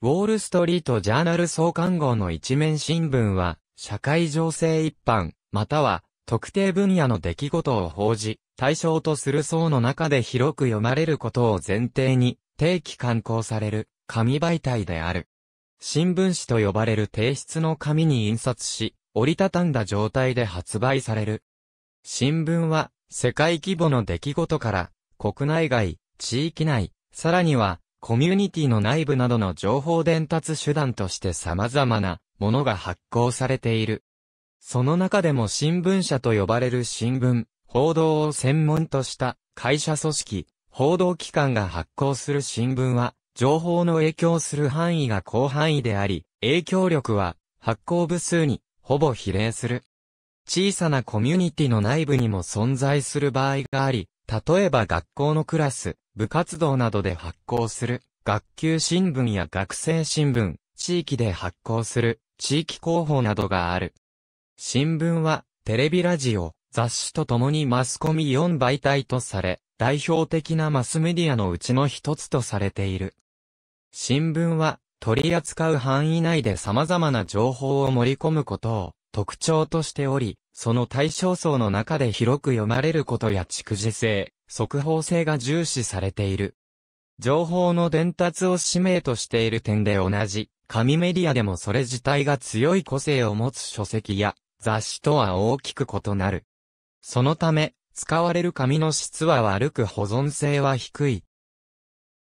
ウォールストリートジャーナル創刊号の一面新聞は、社会情勢一般、または、特定分野の出来事を報じ、対象とする層の中で広く読まれることを前提に、定期刊行される、紙媒体である。新聞紙と呼ばれる提出の紙に印刷し、折りたたんだ状態で発売される。新聞は、世界規模の出来事から、国内外、地域内、さらには、コミュニティの内部などの情報伝達手段として様々なものが発行されている。その中でも新聞社と呼ばれる新聞、報道を専門とした会社組織、報道機関が発行する新聞は、情報の影響する範囲が広範囲であり、影響力は発行部数にほぼ比例する。小さなコミュニティの内部にも存在する場合があり、例えば学校のクラス、部活動などで発行する、学級新聞や学生新聞、地域で発行する、地域広報などがある。新聞は、テレビラジオ、雑誌とともにマスコミ4媒体とされ、代表的なマスメディアのうちの一つとされている。新聞は、取り扱う範囲内で様々な情報を盛り込むことを、特徴としており、その対象層の中で広く読まれることや蓄次性、速報性が重視されている。情報の伝達を使命としている点で同じ、紙メディアでもそれ自体が強い個性を持つ書籍や雑誌とは大きく異なる。そのため、使われる紙の質は悪く保存性は低い。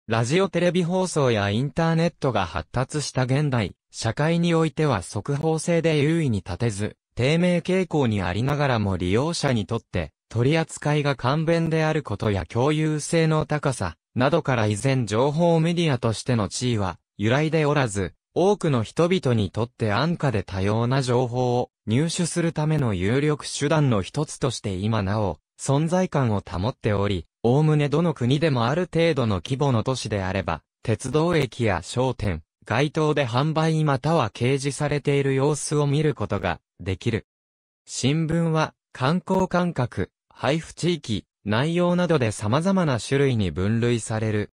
ラジオテレビ放送やインターネットが発達した現代、社会においては速報性で優位に立てず、低迷傾向にありながらも利用者にとって取り扱いが簡便であることや共有性の高さなどから依然情報メディアとしての地位は由来でおらず、多くの人々にとって安価で多様な情報を入手するための有力手段の一つとして今なお存在感を保っており、おおむねどの国でもある程度の規模の都市であれば、鉄道駅や商店、街頭で販売または掲示されている様子を見ることができる。新聞は観光感覚、配布地域、内容などで様々な種類に分類される。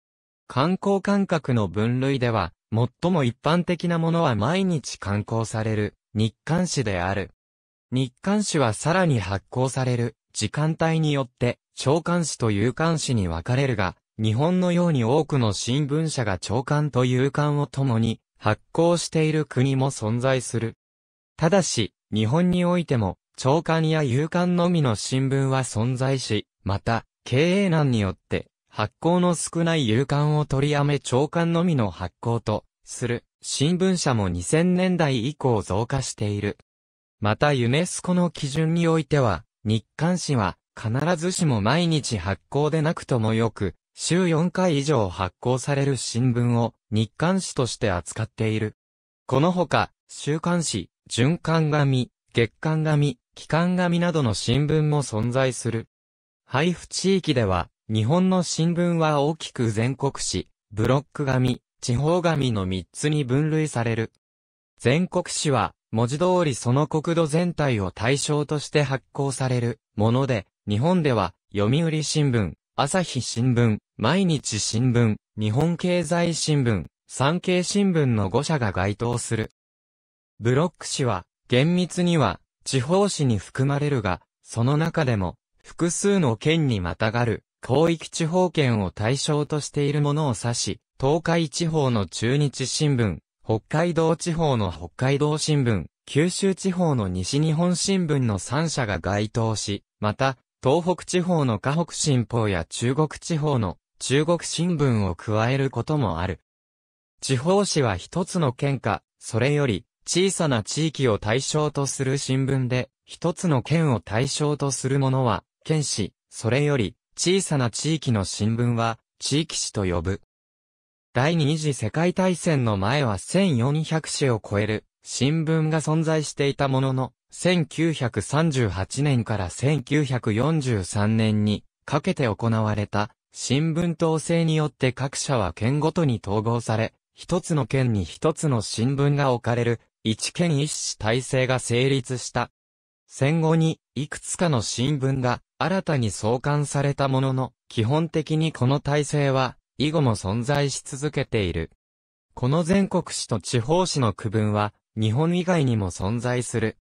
観光感覚の分類では、最も一般的なものは毎日刊行される日刊誌である。日刊誌はさらに発行される時間帯によって長刊誌と有刊誌に分かれるが、日本のように多くの新聞社が長官と有刊を共に発行している国も存在する。ただし、日本においても、長官や有刊のみの新聞は存在し、また、経営難によって、発行の少ない有刊を取りやめ長官のみの発行と、する、新聞社も2000年代以降増加している。またユネスコの基準においては、日刊紙は、必ずしも毎日発行でなくともよく、週4回以上発行される新聞を日刊誌として扱っている。このほか、週刊誌、循環紙、月刊紙、期間紙などの新聞も存在する。配布地域では、日本の新聞は大きく全国紙、ブロック紙、地方紙の3つに分類される。全国紙は、文字通りその国土全体を対象として発行されるもので、日本では、読売新聞、朝日新聞、毎日新聞、日本経済新聞、産経新聞の5社が該当する。ブロック紙は、厳密には、地方紙に含まれるが、その中でも、複数の県にまたがる、広域地方圏を対象としているものを指し、東海地方の中日新聞、北海道地方の北海道新聞、九州地方の西日本新聞の3社が該当し、また、東北地方の河北新報や中国地方の中国新聞を加えることもある。地方紙は一つの県か、それより小さな地域を対象とする新聞で、一つの県を対象とするものは、県紙、それより小さな地域の新聞は、地域紙と呼ぶ。第二次世界大戦の前は1400紙を超える新聞が存在していたものの、1938年から1943年にかけて行われた新聞統制によって各社は県ごとに統合され、一つの県に一つの新聞が置かれる一県一市体制が成立した。戦後にいくつかの新聞が新たに創刊されたものの、基本的にこの体制は以後も存在し続けている。この全国市と地方市の区分は日本以外にも存在する。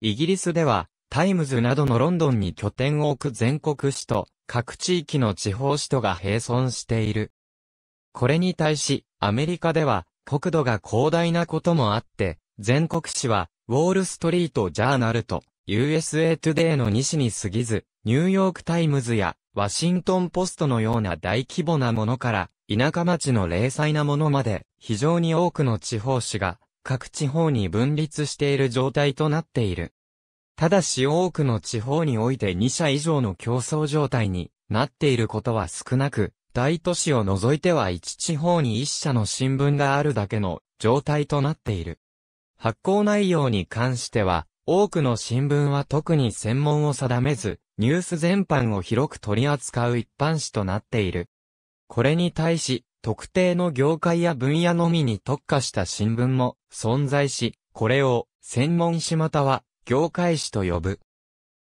イギリスでは、タイムズなどのロンドンに拠点を置く全国市と、各地域の地方市とが並存している。これに対し、アメリカでは、国土が広大なこともあって、全国市は、ウォールストリートジャーナルと、USA Today の西に過ぎず、ニューヨークタイムズや、ワシントンポストのような大規模なものから、田舎町の零細なものまで、非常に多くの地方市が、各地方に分立している状態となっている。ただし多くの地方において2社以上の競争状態になっていることは少なく、大都市を除いては1地方に1社の新聞があるだけの状態となっている。発行内容に関しては、多くの新聞は特に専門を定めず、ニュース全般を広く取り扱う一般紙となっている。これに対し、特定の業界や分野のみに特化した新聞も存在し、これを専門誌または業界誌と呼ぶ。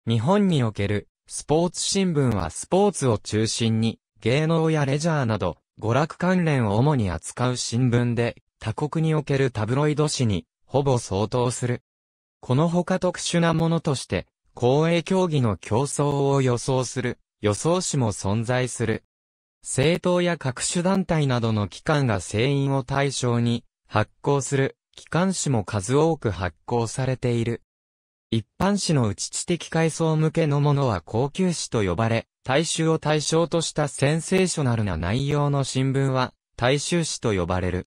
日本におけるスポーツ新聞はスポーツを中心に芸能やレジャーなど娯楽関連を主に扱う新聞で他国におけるタブロイド誌にほぼ相当する。このほか特殊なものとして公営競技の競争を予想する予想誌も存在する。政党や各種団体などの機関が成員を対象に発行する機関誌も数多く発行されている。一般誌のうち知的階層向けのものは高級誌と呼ばれ、大衆を対象としたセンセーショナルな内容の新聞は、大衆誌と呼ばれる。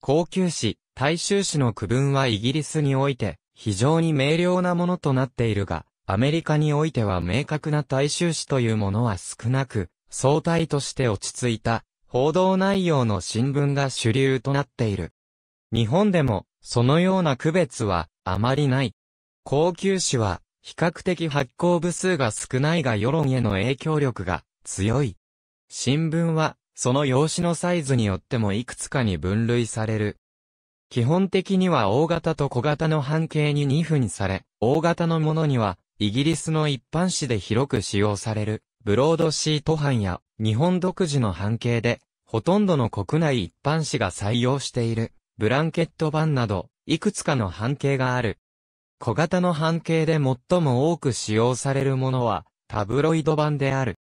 高級誌、大衆誌の区分はイギリスにおいて、非常に明瞭なものとなっているが、アメリカにおいては明確な大衆誌というものは少なく、相対として落ち着いた、報道内容の新聞が主流となっている。日本でも、そのような区別は、あまりない。高級紙は、比較的発行部数が少ないが世論への影響力が強い。新聞は、その用紙のサイズによってもいくつかに分類される。基本的には大型と小型の半径に2分され、大型のものには、イギリスの一般紙で広く使用される、ブロードシート版や、日本独自の半径で、ほとんどの国内一般紙が採用している。ブランケット版など、いくつかの半径がある。小型の半径で最も多く使用されるものは、タブロイド版である。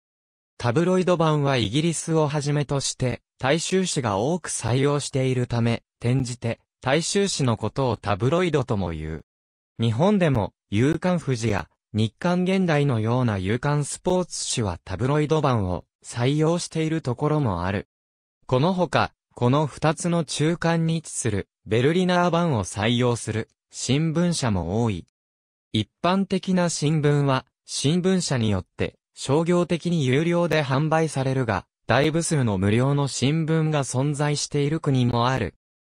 タブロイド版はイギリスをはじめとして、大衆紙が多く採用しているため、転じて、大衆紙のことをタブロイドとも言う。日本でも、夕刊富士や、日刊現代のような夕刊スポーツ紙はタブロイド版を採用しているところもある。このほか、この二つの中間に位置するベルリナー版を採用する新聞社も多い。一般的な新聞は新聞社によって商業的に有料で販売されるが、大部数の無料の新聞が存在している国もある。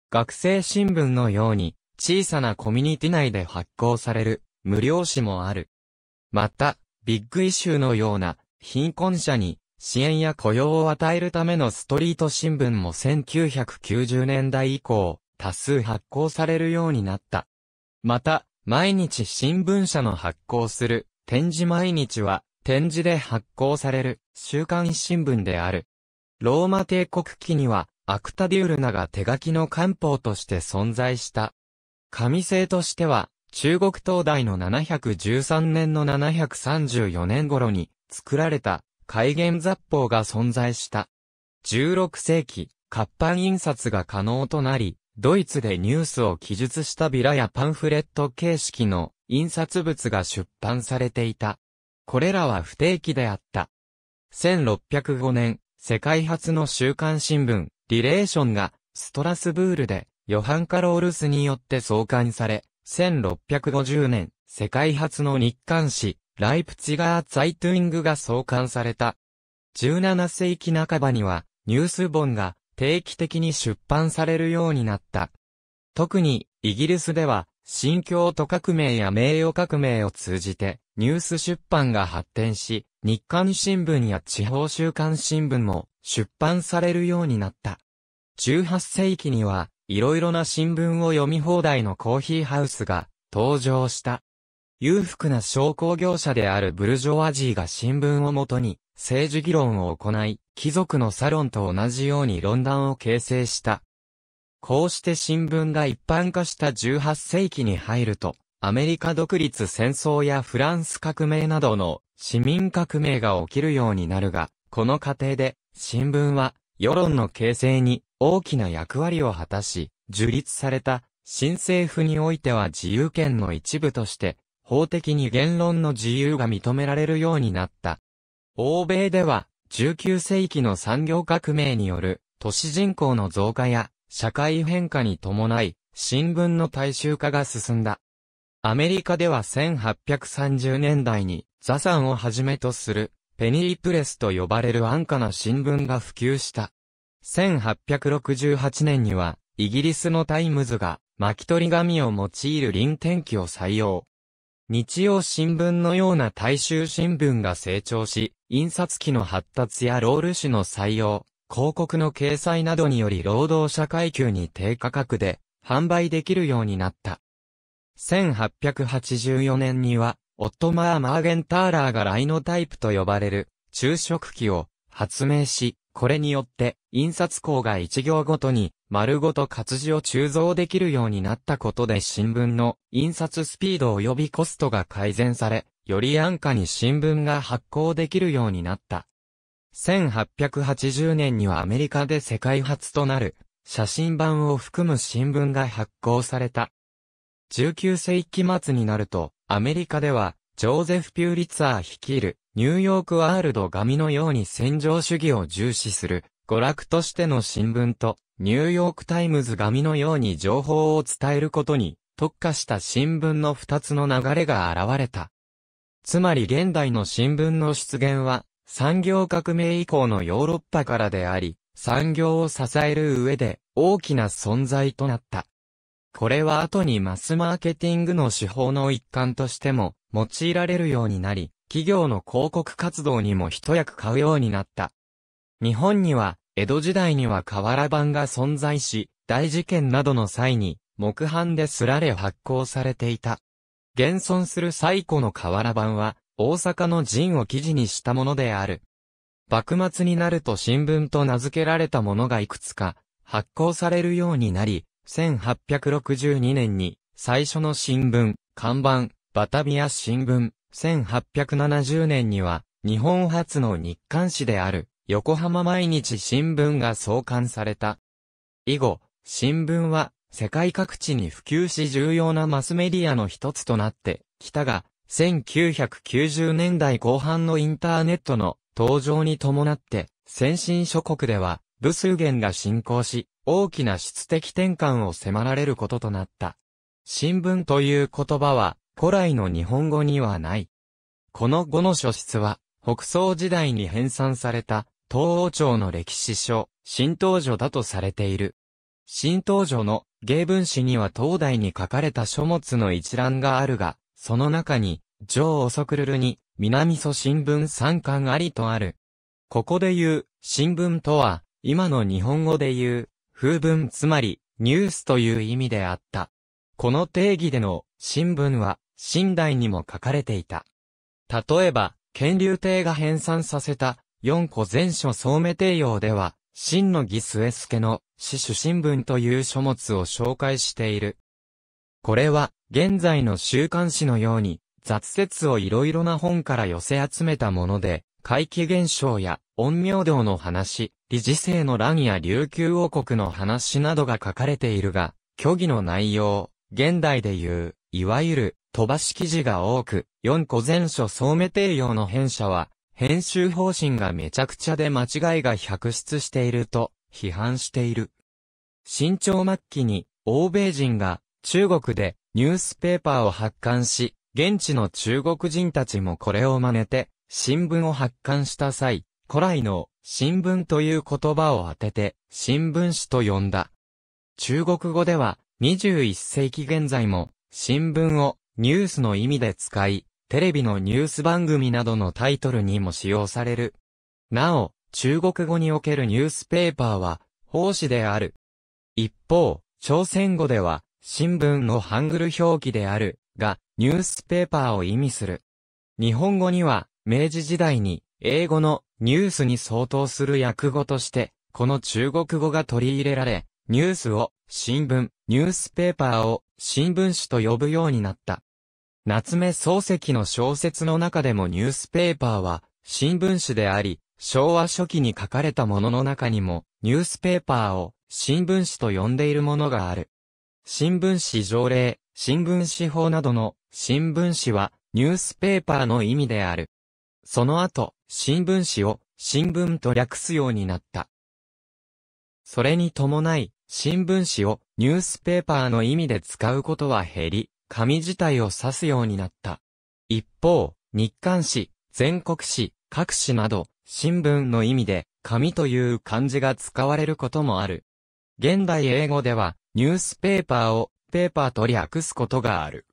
学生新聞のように小さなコミュニティ内で発行される無料紙もある。また、ビッグイシューのような貧困者に支援や雇用を与えるためのストリート新聞も1990年代以降、多数発行されるようになった。また、毎日新聞社の発行する、展示毎日は、展示で発行される、週刊新聞である。ローマ帝国期には、アクタデュールナが手書きの官報として存在した。紙製としては、中国東大の713年の734年頃に作られた戒厳雑報が存在した。16世紀、活版印刷が可能となり、ドイツでニュースを記述したビラやパンフレット形式の印刷物が出版されていた。これらは不定期であった。1605年、世界初の週刊新聞、リレーションが、ストラスブールで、ヨハン・カロールスによって創刊され、1650年、世界初の日刊誌、ライプチガー・ツァイトゥイングが創刊された。17世紀半ばには、ニュース本が定期的に出版されるようになった。特に、イギリスでは、新教徒革命や名誉革命を通じて、ニュース出版が発展し、日刊新聞や地方週刊新聞も出版されるようになった。18世紀には、いろいろな新聞を読み放題のコーヒーハウスが登場した。裕福な商工業者であるブルジョワジーが新聞をもとに政治議論を行い、貴族のサロンと同じように論壇を形成した。こうして新聞が一般化した18世紀に入ると、アメリカ独立戦争やフランス革命などの市民革命が起きるようになるが、この過程で新聞は世論の形成に大きな役割を果たし、樹立された新政府においては自由権の一部として法的に言論の自由が認められるようになった。欧米では、19世紀の産業革命による都市人口の増加や社会変化に伴い、新聞の大衆化が進んだ。アメリカでは1830年代に、ザサンをはじめとする、ペニープレスと呼ばれる安価な新聞が普及した。1868年には、イギリスのタイムズが、巻き取り紙を用いる臨転機を採用。日曜新聞のような大衆新聞が成長し、印刷機の発達やロール紙の採用、広告の掲載などにより労働者階級に低価格で販売できるようになった。1884年には、オットマー・マーゲンターラーがライノタイプと呼ばれる昼食機を発明し、これによって印刷工が一行ごとに丸ごと活字を鋳造できるようになったことで新聞の印刷スピード及びコストが改善され、より安価に新聞が発行できるようになった。1880年にはアメリカで世界初となる写真版を含む新聞が発行された。19世紀末になると、アメリカでは、ジョーゼフ・ピューリツァー率いる、ニューヨークワールド紙のように戦場主義を重視する、娯楽としての新聞と、ニューヨークタイムズ紙のように情報を伝えることに特化した新聞の二つの流れが現れた。つまり現代の新聞の出現は産業革命以降のヨーロッパからであり、産業を支える上で大きな存在となった。これは後にマスマーケティングの手法の一環としても用いられるようになり、企業の広告活動にも一役買うようになった。日本には、江戸時代には瓦版が存在し、大事件などの際に、木版ですられ発行されていた。現存する最古の瓦版は、大阪の陣を記事にしたものである。幕末になると新聞と名付けられたものがいくつか、発行されるようになり、1862年に、最初の新聞、看板、バタビア新聞、1870年には、日本初の日刊誌である、横浜毎日新聞が創刊された。以後、新聞は世界各地に普及し重要なマスメディアの一つとなってきたが、1990年代後半のインターネットの登場に伴って、先進諸国では部数源が進行し、大きな質的転換を迫られることとなった。新聞という言葉は古来の日本語にはない。この語の書質は北宋時代に編纂された東王朝の歴史書、新東女だとされている。新東女の芸文史には東大に書かれた書物の一覧があるが、その中に、上遅くるるに、南祖新聞三巻ありとある。ここで言う、新聞とは、今の日本語で言う、風文つまり、ニュースという意味であった。この定義での、新聞は、新代にも書かれていた。例えば、乾隆帝が編纂させた、4個全書総務帝用では、真の義末助の死主新聞という書物を紹介している。これは、現在の週刊誌のように、雑説をいろいろな本から寄せ集めたもので、怪奇現象や、陰陽道の話、理事生の乱や琉球王国の話などが書かれているが、虚偽の内容、現代でいう、いわゆる、飛ばし記事が多く、4個前書総務帝用の編者は、編集方針がめちゃくちゃで間違いが百出していると批判している。新潮末期に欧米人が中国でニュースペーパーを発刊し、現地の中国人たちもこれを真似て新聞を発刊した際、古来の新聞という言葉を当てて新聞紙と呼んだ。中国語では21世紀現在も新聞をニュースの意味で使い、テレビのニュース番組などのタイトルにも使用される。なお、中国語におけるニュースペーパーは、奉仕である。一方、朝鮮語では、新聞のハングル表記である、が、ニュースペーパーを意味する。日本語には、明治時代に、英語のニュースに相当する訳語として、この中国語が取り入れられ、ニュースを新聞、ニュースペーパーを新聞紙と呼ぶようになった。夏目漱石の小説の中でもニュースペーパーは新聞紙であり、昭和初期に書かれたものの中にもニュースペーパーを新聞紙と呼んでいるものがある。新聞紙条例、新聞紙法などの新聞紙はニュースペーパーの意味である。その後、新聞紙を新聞と略すようになった。それに伴い、新聞紙をニュースペーパーの意味で使うことは減り、紙自体を指すようになった。一方、日刊紙、全国紙、各紙など、新聞の意味で、紙という漢字が使われることもある。現代英語では、ニュースペーパーを、ペーパーと略すことがある。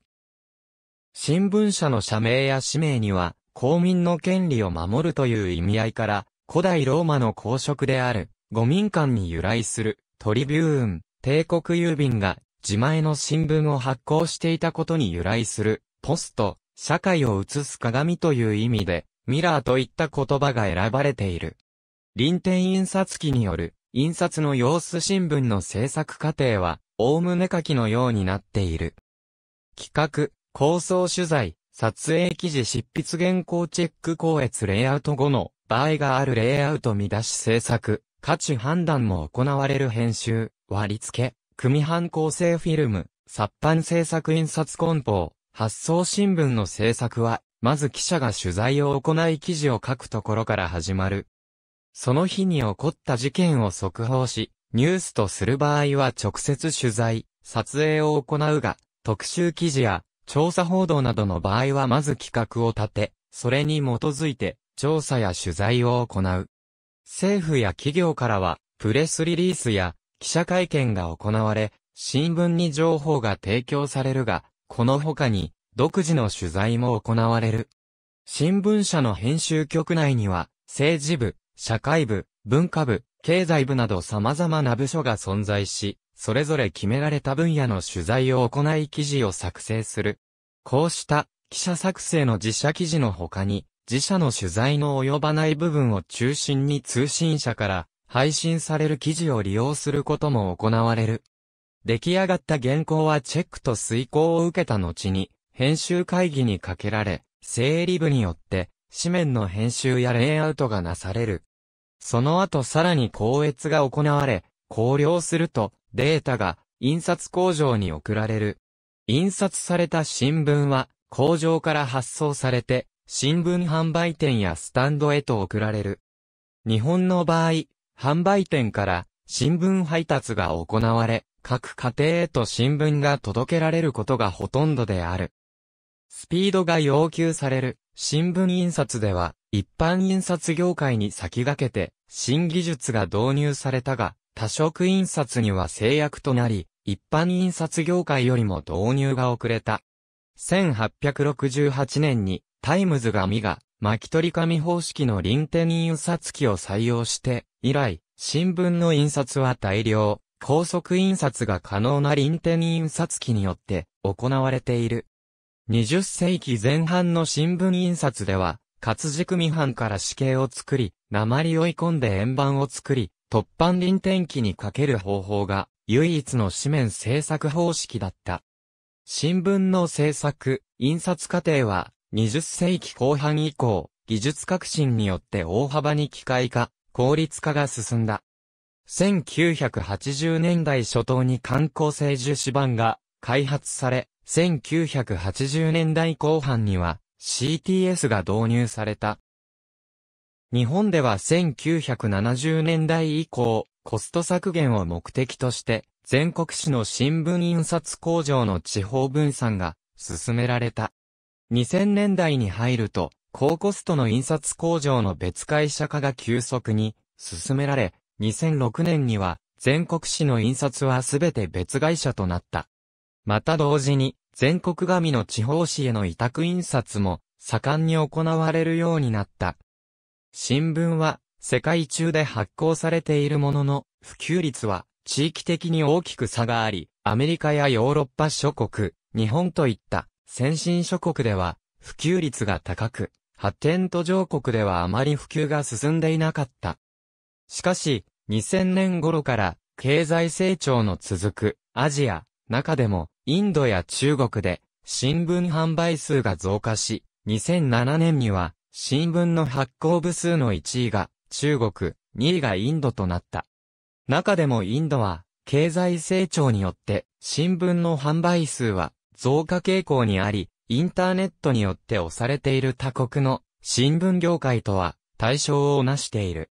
新聞社の社名や氏名には、公民の権利を守るという意味合いから、古代ローマの公職である、五民間に由来する、トリビューン、帝国郵便が自前の新聞を発行していたことに由来する、ポスト、社会を映す鏡という意味で、ミラーといった言葉が選ばれている。臨天印刷機による、印刷の様子新聞の制作過程は、おおむね書きのようになっている。企画、構想取材、撮影記事執筆原稿チェック校閲レイアウト後の場合があるレイアウト見出し制作、価値判断も行われる編集、割り付け、組版構成フィルム、殺版制作印刷梱包、発送新聞の制作は、まず記者が取材を行い記事を書くところから始まる。その日に起こった事件を速報し、ニュースとする場合は直接取材、撮影を行うが、特集記事や調査報道などの場合はまず企画を立て、それに基づいて調査や取材を行う。政府や企業からは、プレスリリースや記者会見が行われ、新聞に情報が提供されるが、この他に、独自の取材も行われる。新聞社の編集局内には、政治部、社会部、文化部、経済部など様々な部署が存在し、それぞれ決められた分野の取材を行い記事を作成する。こうした記者作成の自社記事の他に、自社の取材の及ばない部分を中心に通信社から配信される記事を利用することも行われる。出来上がった原稿はチェックと遂行を受けた後に、編集会議にかけられ、整理部によって、紙面の編集やレイアウトがなされる。その後さらに校閲が行われ、考慮すると、データが印刷工場に送られる。印刷された新聞は、工場から発送されて、新聞販売店やスタンドへと送られる。日本の場合、販売店から新聞配達が行われ、各家庭へと新聞が届けられることがほとんどである。スピードが要求される新聞印刷では一般印刷業界に先駆けて新技術が導入されたが多色印刷には制約となり一般印刷業界よりも導入が遅れた。1868年にタイムズが巻き取り紙方式の臨転印刷機を採用して、以来、新聞の印刷は大量、高速印刷が可能な臨転印刷機によって行われている。20世紀前半の新聞印刷では、活軸未版から死刑を作り、鉛を追い込んで円盤を作り、突版臨転機にかける方法が、唯一の紙面制作方式だった。新聞の制作、印刷過程は、20世紀後半以降、技術革新によって大幅に機械化、効率化が進んだ。1980年代初頭に観光性樹脂板が開発され、1980年代後半には CTS が導入された。日本では1970年代以降、コスト削減を目的として、全国紙の新聞印刷工場の地方分散が進められた。2000年代に入ると、高コストの印刷工場の別会社化が急速に進められ、2006年には全国紙の印刷はすべて別会社となった。また同時に、全国紙の地方紙への委託印刷も盛んに行われるようになった。新聞は世界中で発行されているものの、普及率は地域的に大きく差があり、アメリカやヨーロッパ諸国、日本といった先進諸国では普及率が高く、発展途上国ではあまり普及が進んでいなかった。しかし、2000年頃から経済成長の続くアジア、中でもインドや中国で新聞販売数が増加し、2007年には新聞の発行部数の1位が中国、2位がインドとなった。中でもインドは経済成長によって新聞の販売数は増加傾向にあり、インターネットによって押されている他国の新聞業界とは対象をなしている。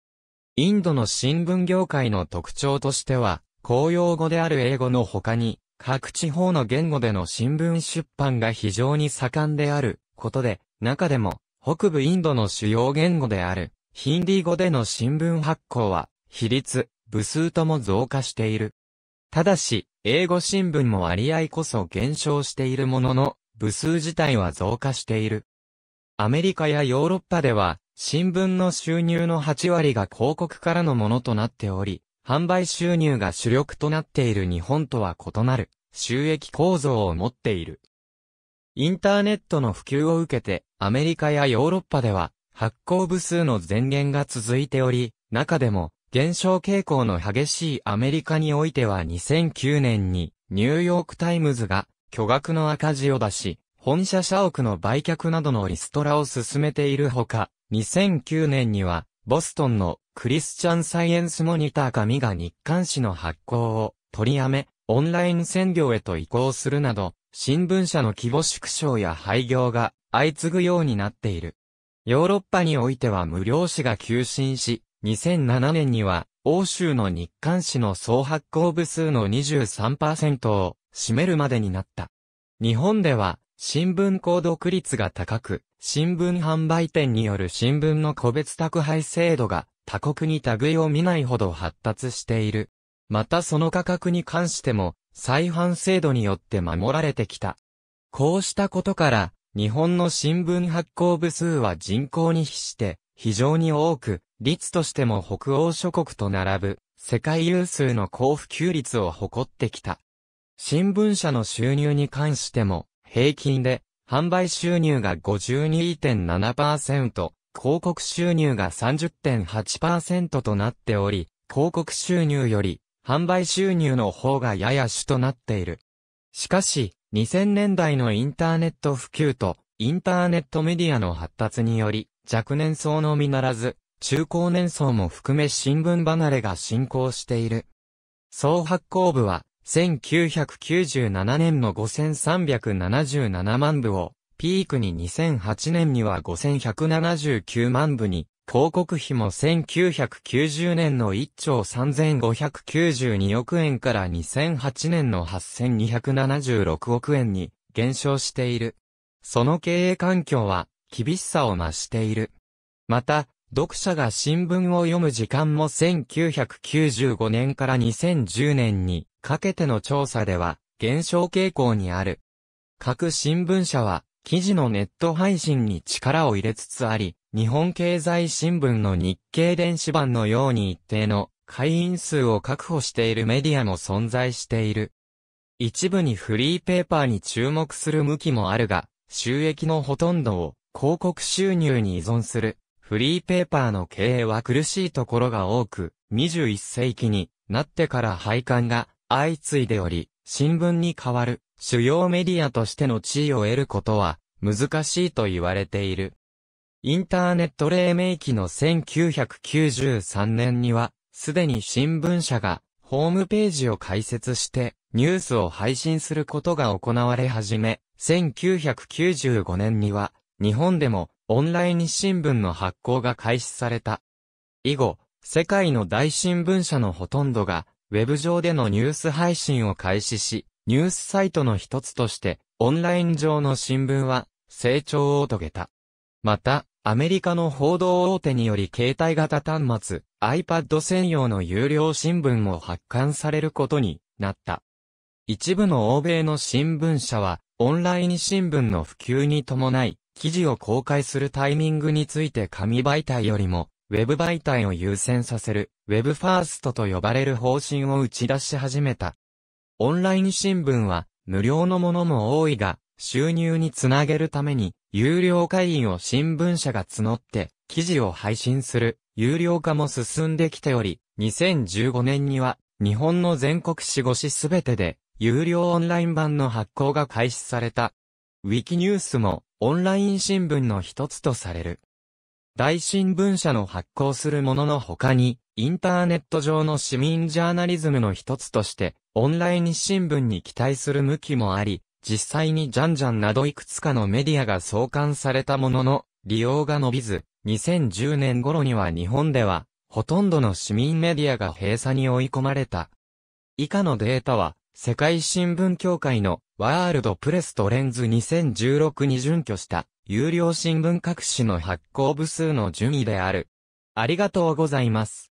インドの新聞業界の特徴としては、公用語である英語の他に、各地方の言語での新聞出版が非常に盛んであることで、中でも、北部インドの主要言語である、ヒンディー語での新聞発行は、比率、部数とも増加している。ただし、英語新聞も割合こそ減少しているものの、部数自体は増加している。アメリカやヨーロッパでは、新聞の収入の8割が広告からのものとなっており、販売収入が主力となっている日本とは異なる収益構造を持っている。インターネットの普及を受けて、アメリカやヨーロッパでは発行部数の前言が続いており、中でも減少傾向の激しいアメリカにおいては2009年にニューヨークタイムズが巨額の赤字を出し、本社社屋の売却などのリストラを進めているほか、2009年にはボストンのクリスチャンサイエンスモニター紙が日刊誌の発行を取りやめ、オンライン専業へと移行するなど、新聞社の規模縮小や廃業が相次ぐようになっている。ヨーロッパにおいては無料紙が急進し、2007年には、欧州の日刊紙の総発行部数の23%を占めるまでになった。日本では、新聞購読率が高く、新聞販売店による新聞の個別宅配制度が他国に類を見ないほど発達している。またその価格に関しても、再販制度によって守られてきた。こうしたことから、日本の新聞発行部数は人口に比して非常に多く、率としても北欧諸国と並ぶ、世界有数の高普及率を誇ってきた。新聞社の収入に関しても、平均で、販売収入が52.7%、広告収入が30.8%となっており、広告収入より、販売収入の方がやや主となっている。しかし、2000年代のインターネット普及と、インターネットメディアの発達により、若年層のみならず、中高年層も含め新聞離れが進行している。総発行部は、1997年の5377万部を、ピークに2008年には5179万部に、広告費も1990年の1兆3592億円から2008年の8276億円に減少している。その経営環境は厳しさを増している。また、読者が新聞を読む時間も1995年から2010年にかけての調査では減少傾向にある。各新聞社は記事のネット配信に力を入れつつあり、日本経済新聞の日経電子版のように一定の会員数を確保しているメディアも存在している。一部にフリーペーパーに注目する向きもあるが、収益のほとんどを広告収入に依存するフリーペーパーの経営は苦しいところが多く、21世紀になってから廃刊が相次いでおり、新聞に代わる主要メディアとしての地位を得ることは難しいと言われている。インターネット黎明期の1993年には、すでに新聞社がホームページを開設してニュースを配信することが行われ始め、1995年には日本でもオンライン新聞の発行が開始された。以後、世界の大新聞社のほとんどが、ウェブ上でのニュース配信を開始し、ニュースサイトの一つとして、オンライン上の新聞は、成長を遂げた。また、アメリカの報道大手により携帯型端末、iPad 専用の有料新聞も発刊されることになった。一部の欧米の新聞社は、オンライン新聞の普及に伴い、記事を公開するタイミングについて紙媒体よりも、ウェブ媒体を優先させる、ウェブファーストと呼ばれる方針を打ち出し始めた。オンライン新聞は、無料のものも多いが、収入につなげるために、有料会員を新聞社が募って、記事を配信する、有料化も進んできており、2015年には、日本の全国市5しすべてで、有料オンライン版の発行が開始された。ウィキニュースもオンライン新聞の一つとされる。大新聞社の発行するものの他に、インターネット上の市民ジャーナリズムの一つとして、オンライン新聞に期待する向きもあり、実際にジャンジャンなどいくつかのメディアが創刊されたものの、利用が伸びず、2010年頃には日本では、ほとんどの市民メディアが閉鎖に追い込まれた。以下のデータは、世界新聞協会のワールドプレストレンズ2016に準拠した有料新聞各紙の発行部数の順位である。ありがとうございます。